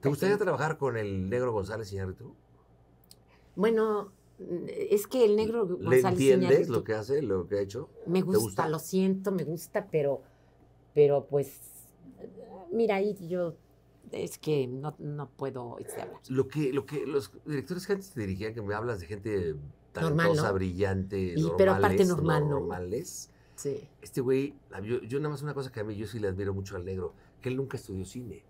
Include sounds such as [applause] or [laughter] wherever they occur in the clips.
¿Te gustaría trabajar con el negro González Iñárritu? Bueno, es que el negro González ¿Le entiendes lo que hace, lo que ha hecho? Me gusta, lo siento, me gusta, pero, pero pues, mira, ahí yo es que no, puedo este, Lo que, lo que los directores que antes te dirigían, que me hablas de gente tan brillante, normales, pero aparte normal, normales. Este güey, yo, yo nada más una cosa que a mí yo sí le admiro mucho al negro, que él nunca estudió cine.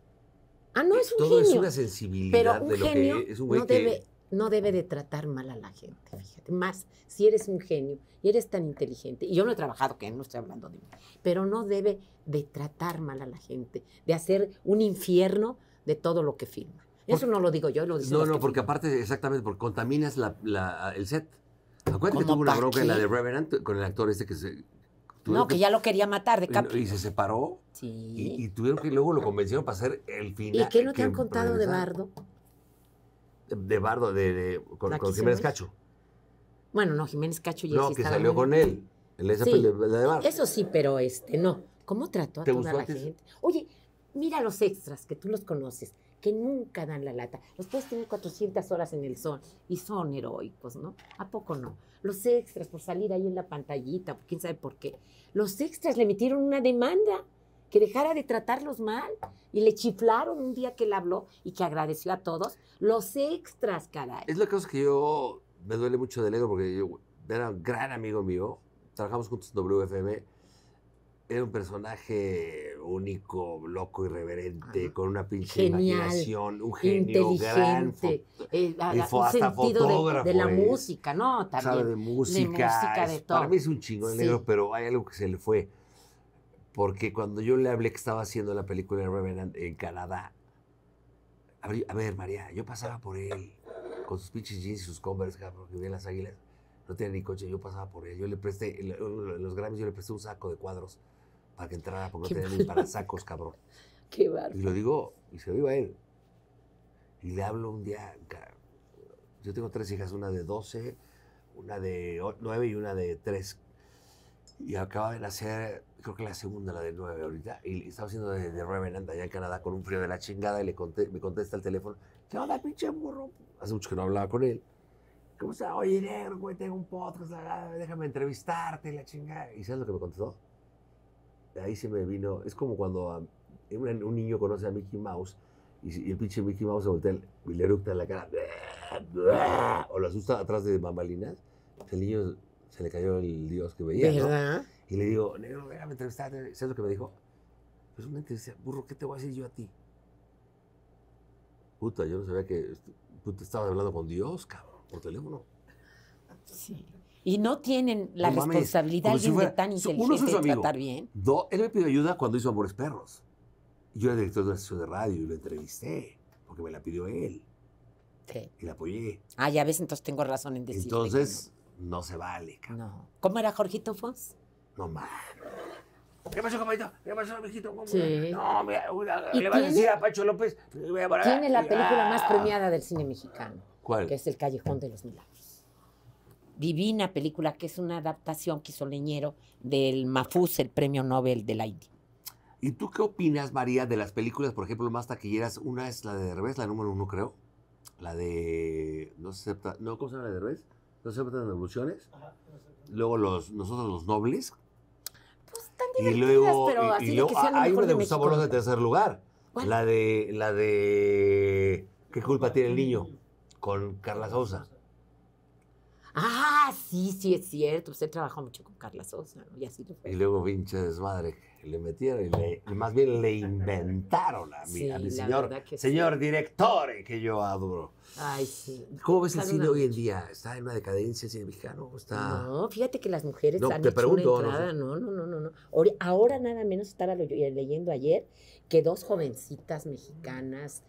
Ah, no, es un todo genio. es una sensibilidad pero un de lo genio que es un no debe, no debe de tratar mal a la gente, fíjate. Más si eres un genio y eres tan inteligente, y yo no he trabajado, que no estoy hablando de mí, pero no debe de tratar mal a la gente, de hacer un infierno de todo lo que firma. Eso no lo digo yo, lo digo No, no, porque aparte, exactamente, porque contaminas el set. Acuérdate que tuvo una bronca en la de Reverend con el actor este que se, no, que, ya lo quería matar de Capri. Y se separó. Y, tuvieron que luego lo convencieron para hacer el final. ¿Y qué no te han contado de Bardo? De, Bardo, de, con, Jiménez Cacho. Bueno, no, Jiménez Cacho ya No, que salió con él. de Bardo. Eso sí, pero este, no. ¿Cómo trató a toda la gente? Oye, mira los extras, que tú los conoces que nunca dan la lata. Los tres tienen 400 horas en el sol y son heroicos, ¿no? ¿A poco no? Los extras por salir ahí en la pantallita, quién sabe por qué. Los extras le emitieron una demanda que dejara de tratarlos mal y le chiflaron un día que él habló y que agradeció a todos. Los extras, caray. Es la cosa que yo me duele mucho del ego porque yo era un gran amigo mío, trabajamos juntos en WFM era un personaje único, loco, irreverente, con una pinche imaginación, un genio, gran eh, sentido de, la eh, música, ¿no? También. de música. De todo. Para mí es un chingo negro, pero hay algo que se le fue. Porque cuando yo le hablé que estaba haciendo la película de Revenant en Canadá, a ver, María, yo pasaba por él con sus pinches jeans y sus Converse, porque que las águilas. No tenía ni coche, yo pasaba por él. Yo le presté, los Grammys yo le presté un saco de cuadros para que entrara porque no tenía ni para sacos, cabrón. [laughs] Qué bárbaro. Y lo digo, y se lo digo a él. Y le hablo un día, yo tengo tres hijas, una de 12, una de 9 y una de 3. Y acaba de nacer, creo que la segunda, la de 9 ahorita. Y estaba haciendo de, de Revenant allá en Canadá con un frío de la chingada y le conté, me contesta el teléfono. ¿Qué onda, pinche burro? Hace mucho que no hablaba con él. ¿Cómo está? Oye, negro, güey, tengo un podcast, déjame entrevistarte y la chingada. ¿Y sabes lo que me contestó? ahí se me vino, es como cuando ah, un, niño conoce a Mickey Mouse y, el pinche Mickey Mouse se voltea y le eructa en la cara, o lo asusta atrás de mamalinas el niño se le cayó el dios que veía, Y le digo, negro, déjame entrevistarte, ¿sabes lo que me dijo? Pues una entrevista, burro, ¿qué te voy a decir yo a ti? Puta, yo no sabía que este, puta, estabas hablando con Dios, cabrón, por teléfono. Sí. Y no tienen la responsabilidad de si de tan inteligente tratar bien. Do, él me pidió ayuda cuando hizo Amores Perros. Yo era director de una sesión de radio y lo entrevisté, porque me la pidió él. Sí. Y la apoyé. Ah, ya ves, entonces tengo razón en decirlo. Entonces, no. se vale, cabrón. No. ¿Cómo era Jorgito Fons? No mames. ¿Qué pasó, compañero? ¿Qué pasó, mijito? Sí. No, mira, le vas a decir a Pacho López. Tiene la película ah. más premiada del cine mexicano. ¿Cuál? Que es El Callejón de los Milagros divina película que es una adaptación que hizo Leñero del MAFUS, el premio Nobel del Haití. ¿Y tú qué opinas, María, de las películas, por ejemplo, más taquilleras? Una es la de Derbez, la número uno, creo. La de... No se No, ¿Cómo se llama la de Derbez? No se aceptan Evoluciones. Luego los, nosotros los nobles. Pues están divertidas, y luego, pero así y, y luego, Hay una de Gustavo López de tercer lugar. La de... La de... ¿Qué culpa tiene el niño? Con Carla Sousa. Ah, sí, sí, es cierto. Usted trabajó mucho con Carla Sosa, ¿no? Y así lo fue. Y luego, pinche desmadre, le metieron y, le, más bien le inventaron a mi, señor, señor director eh, que yo adoro. Ay, sí. ¿Cómo ves el cine hoy en día? ¿Está en una decadencia el cine mexicano? Está... No, fíjate que las mujeres no, han te pregunto, una No, no, no, no, no. Ahora nada menos estaba eh, leyendo ayer que dos jovencitas mexicanas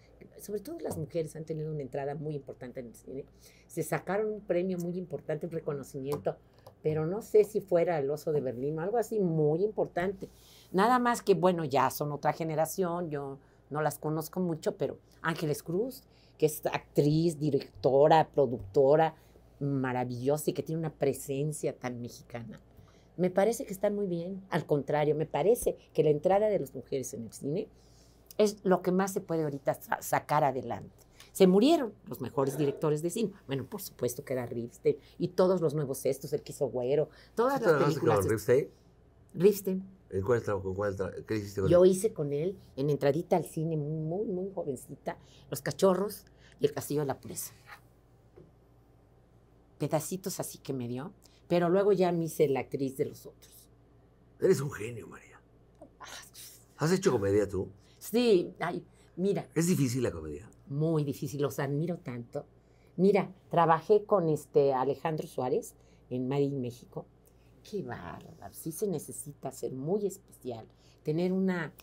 sobre todo las mujeres, han tenido una entrada muy importante en el cine. Se sacaron un premio muy importante, un reconocimiento, pero no sé si fuera el oso de Berlín o algo así muy importante. Nada más que, bueno, ya son otra generación, yo no las conozco mucho, pero Ángeles Cruz, que es actriz, directora, productora, maravillosa y que tiene una presencia tan mexicana. Me parece que está muy bien. Al contrario, me parece que la entrada de las mujeres en el cine es lo que más se puede ahorita sacar adelante. Se murieron los mejores directores de cine. Bueno, por supuesto que era Ripstein y todos los nuevos estos, el que hizo Güero, todas las películas. Con Ripstein? ¿En cuál trabajo? ¿Qué hiciste con Yo hice con él en entradita al cine, muy, muy jovencita, Los Cachorros y El Castillo de la Pureza. Pedacitos así que me dio, pero luego ya me hice la actriz de los otros. Eres un genio, María. Ah, pues. ¿Has hecho comedia tú? Sí, ay, mira. Es difícil la comedia. Muy difícil, los admiro tanto. Mira, trabajé con este Alejandro Suárez en Madrid, México. Qué bárbaro, sí se necesita ser muy especial, tener una,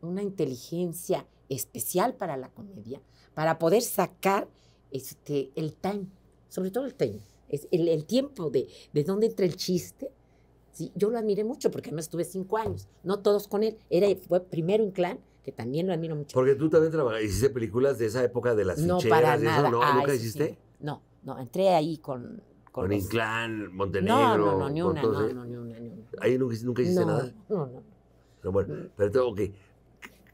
una inteligencia especial para la comedia, para poder sacar este, el time, sobre todo el time, es el, tiempo de, de dónde entra el chiste. ¿sí? Yo lo admiré mucho porque además estuve cinco años, no todos con él, era, fue primero en clan, que también lo admiro mucho. Porque tú también trabajaste, hiciste películas de esa época de las no, ficheras. Para Eso, no, ¿Nunca hiciste? No, no, entré ahí con... Con, Inclán, Montenegro. No, no, no, ni una, no, no, ni una, ni una. ¿Ahí nunca, nunca hiciste nada? No, no. Pero bueno, pero ok.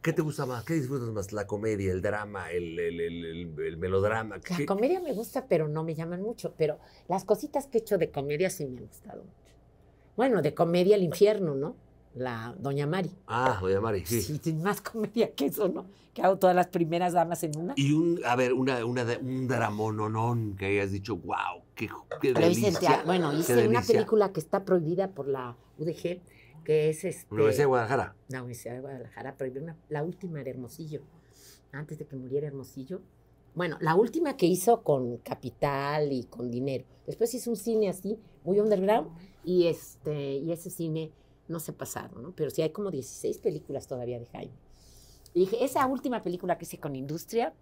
¿Qué te gusta más? ¿Qué disfrutas más? ¿La comedia, el drama, el, el, melodrama? La comedia me gusta, pero no me llaman mucho. Pero las cositas que he hecho de comedia sí me han gustado mucho. Bueno, de comedia el infierno, ¿no? la Doña Mari. Ah, Doña Mari, sí. más comedia que eso, ¿no? Que hago todas las primeras damas en una. Y un, a ver, una, una un dramononón que hayas dicho, wow, qué, qué delicia. bueno, hice una película que está prohibida por la UDG, que es este... ¿La Universidad de Guadalajara? La Universidad de Guadalajara prohibió la última de Hermosillo, antes de que muriera Hermosillo. Bueno, la última que hizo con capital y con dinero. Después hizo un cine así, muy underground, y, este, y ese cine no se ha pasado, ¿no? Pero sí hay como 16 películas todavía de Jaime. Y dije, esa última película que hice con Industria,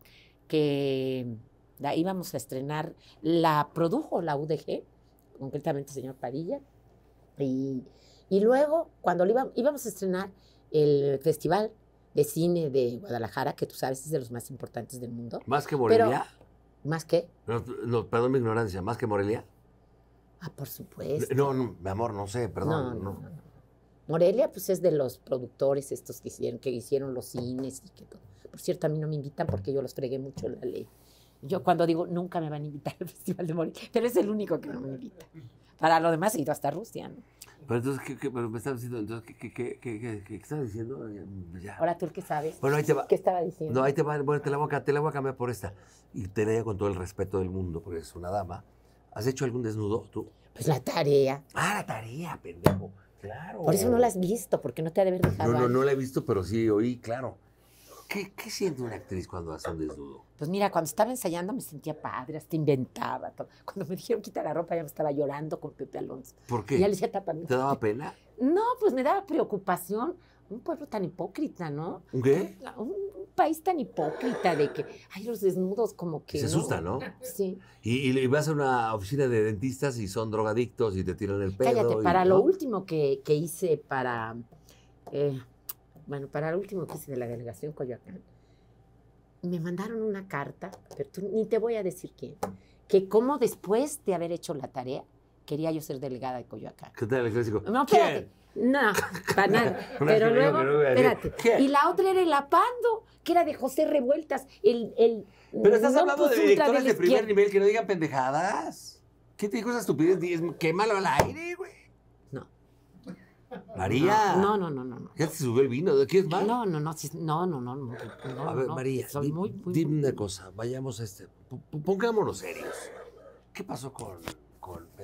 que mm, la íbamos a estrenar, la produjo la UDG, concretamente el señor Padilla, y, luego, cuando íbamos a estrenar el Festival de Cine de Guadalajara, que tú sabes es de los más importantes del mundo. ¿Más que Morelia? ¿Más que? perdón mi ignorancia, ¿más que Morelia? Ah, por supuesto. No, no, mi amor, no sé, perdón. no. no Morelia, pues es de los productores estos que hicieron, que hicieron los cines y que todo. Por cierto, a mí no me invitan porque yo los fregué mucho la ley. Yo cuando digo nunca me van a invitar al [laughs] Festival de Morelia, pero es el único que no me invita. Para lo demás he ido hasta Rusia, ¿no? Pero entonces, ¿qué, qué me estás diciendo? Entonces, ¿qué, qué, qué, qué estás diciendo? Eh, Ahora tú el que sabes. Bueno, ahí te va. ¿Qué estaba diciendo? No, ahí te va. Bueno, te la voy a, cambiar por esta. Y te la digo con todo el respeto del mundo, porque es una dama. ¿Has hecho algún desnudo tú? Pues la tarea. Ah, la tarea, pendejo. Por eso no la has visto, porque no te ha de haber pues dejado. No, no, la he visto, pero sí oí, claro. ¿Qué, siente una actriz cuando hace un desnudo? Pues mira, cuando estaba ensayando me sentía padre, hasta inventaba. Todo. Cuando me dijeron quitar la ropa ya me estaba llorando con Pepe Alonso. ¿Por qué? ya le decía, ¿Te daba pena? No, pues me daba preocupación un pueblo tan hipócrita, ¿no? ¿Qué? Un, país tan hipócrita de que, hay los desnudos como que... Se asusta, ¿no? Sí. Y, vas a una oficina de dentistas y son drogadictos y te tiran el pelo. Cállate, para lo último que, hice para... Eh, bueno, para lo último que hice de la delegación Coyoacán, me mandaron una carta, pero tú, ni te voy a decir quién, que como después de haber hecho la tarea, quería yo ser delegada de Coyoacán. ¿Qué tal el clásico? No, espérate. No, para nada. [laughs] Pero luego, espérate. Y la otra era el apando, que era de José Revueltas. El, el Pero estás hablando de directores de, primer nivel que no digan pendejadas. ¿Qué te dijo esa estupidez? Qué malo al aire, güey. No. María. No, no, no, no. no. ¿Ya se sube el vino? ¿Qué es más? No, no, no, no, no, A ver, María, soy muy, dime una cosa. Vayamos a este. Pongámonos serios. ¿Qué pasó con, con